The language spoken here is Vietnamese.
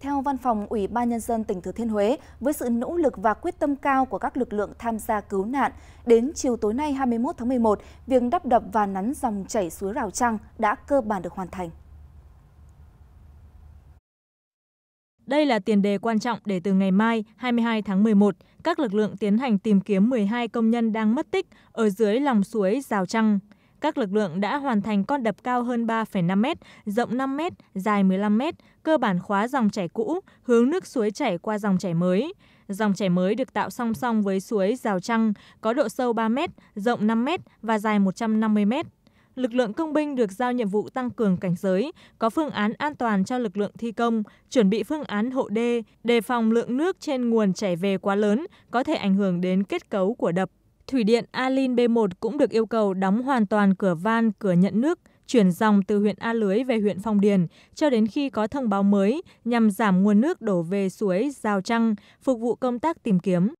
Theo Văn phòng Ủy ban Nhân dân tỉnh Thừa Thiên Huế, với sự nỗ lực và quyết tâm cao của các lực lượng tham gia cứu nạn, đến chiều tối nay 21 tháng 11, việc đắp đập và nắn dòng chảy suối Rào Trăng đã cơ bản được hoàn thành. Đây là tiền đề quan trọng để từ ngày mai 22 tháng 11, các lực lượng tiến hành tìm kiếm 12 công nhân đang mất tích ở dưới lòng suối Rào Trăng các lực lượng đã hoàn thành con đập cao hơn 3,5 mét, rộng 5 mét, dài 15 mét, cơ bản khóa dòng chảy cũ, hướng nước suối chảy qua dòng chảy mới. Dòng chảy mới được tạo song song với suối Rào Trăng, có độ sâu 3 mét, rộng 5 mét và dài 150 mét. Lực lượng công binh được giao nhiệm vụ tăng cường cảnh giới, có phương án an toàn cho lực lượng thi công, chuẩn bị phương án hộ đê, đề phòng lượng nước trên nguồn chảy về quá lớn có thể ảnh hưởng đến kết cấu của đập thủy điện alin b 1 cũng được yêu cầu đóng hoàn toàn cửa van cửa nhận nước chuyển dòng từ huyện a lưới về huyện phong điền cho đến khi có thông báo mới nhằm giảm nguồn nước đổ về suối Giao trăng phục vụ công tác tìm kiếm